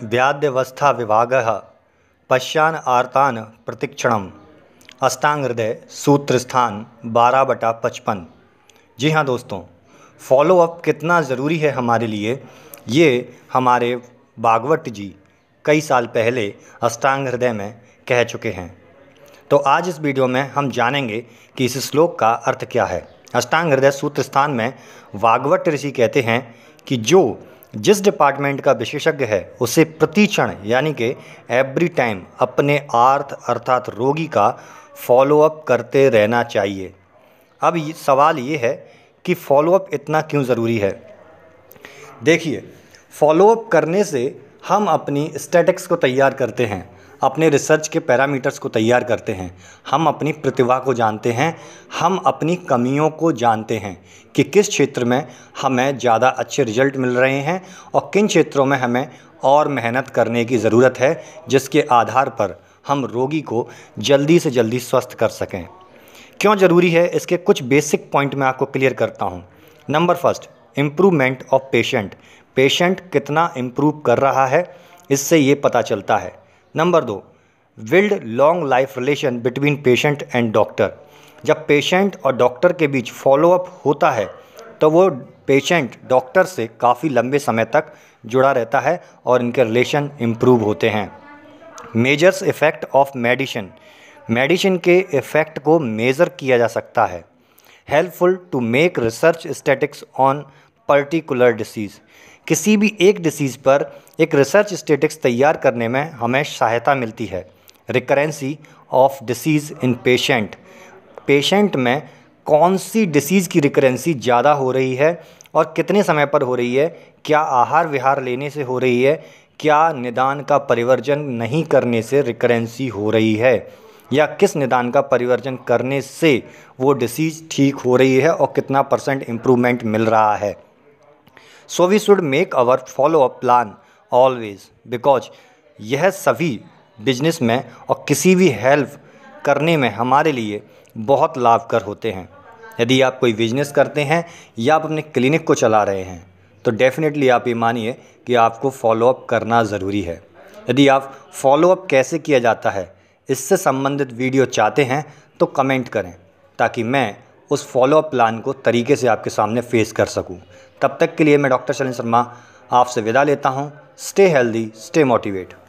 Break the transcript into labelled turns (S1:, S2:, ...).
S1: व्याद्यवस्था व्याध्यवस्थाविभागः पश्यान् आर्तान प्रतिक्षणम् अष्टांग सूत्र स्थान बारह बटा पचपन जी हाँ दोस्तों फॉलोअप कितना ज़रूरी है हमारे लिए ये हमारे भागवत जी कई साल पहले अष्टांग हृदय में कह चुके हैं तो आज इस वीडियो में हम जानेंगे कि इस श्लोक का अर्थ क्या है अष्टांग हृदय सूत्र स्थान में वागवट ऋषि कहते हैं कि जो जिस डिपार्टमेंट का विशेषज्ञ है उसे प्रति क्षण यानी कि एवरी टाइम अपने आर्थ अर्थात रोगी का फॉलोअप करते रहना चाहिए अब ये सवाल ये है कि फॉलोअप इतना क्यों ज़रूरी है देखिए फॉलोअप करने से हम अपनी स्टैटिक्स को तैयार करते हैं अपने रिसर्च के पैरामीटर्स को तैयार करते हैं हम अपनी प्रतिभा को जानते हैं हम अपनी कमियों को जानते हैं कि किस क्षेत्र में हमें ज़्यादा अच्छे रिजल्ट मिल रहे हैं और किन क्षेत्रों में हमें और मेहनत करने की ज़रूरत है जिसके आधार पर हम रोगी को जल्दी से जल्दी स्वस्थ कर सकें क्यों ज़रूरी है इसके कुछ बेसिक पॉइंट मैं आपको क्लियर करता हूँ number first improvement of patient patient कितना इम्प्रूव कर रहा है इससे ये पता चलता है नंबर दो build long life relation between patient and doctor जब पेशेंट और डॉक्टर के बीच फॉलोअप होता है तो वो पेशेंट डॉक्टर से काफ़ी लंबे समय तक जुड़ा रहता है और इनके रिलेशन इम्प्रूव होते हैं measures effect of medicine medicine के इफ़ेक्ट को मेज़र किया जा सकता है helpful to make research statics on particular disease किसी भी एक डिसीज़ पर एक रिसर्च स्टेटिक्स तैयार करने में हमें सहायता मिलती है recurrency of disease in patient patient में कौन सी डिसीज़ की रिकरेंसी ज़्यादा हो रही है और कितने समय पर हो रही है क्या आहार विहार लेने से हो रही है क्या निदान का परिवर्जन नहीं करने से रिकरेंसी हो रही है या किस निदान का परिवर्जन करने से वो डिसीज़ ठीक हो रही है और कितना परसेंट इम्प्रूवमेंट मिल रहा है so we should make our follow up plan always because यह सभी बिजनेस में और किसी भी हेल्प करने में हमारे लिए बहुत लाभकर होते हैं यदि आप कोई बिजनेस करते हैं या आप अपने क्लिनिक को चला रहे हैं तो डेफिनेटली आप ये मानिए कि आपको फॉलोअप करना ज़रूरी है यदि आप फॉलोअप कैसे किया जाता है इससे संबंधित वीडियो चाहते हैं तो कमेंट करें ताकि मैं उस फॉलोअप प्लान को तरीके से आपके सामने फेस कर सकूं तब तक के लिए मैं डॉक्टर शैलेंद्र शर्मा आपसे विदा लेता हूँ स्टे हेल्दी स्टे मोटिवेट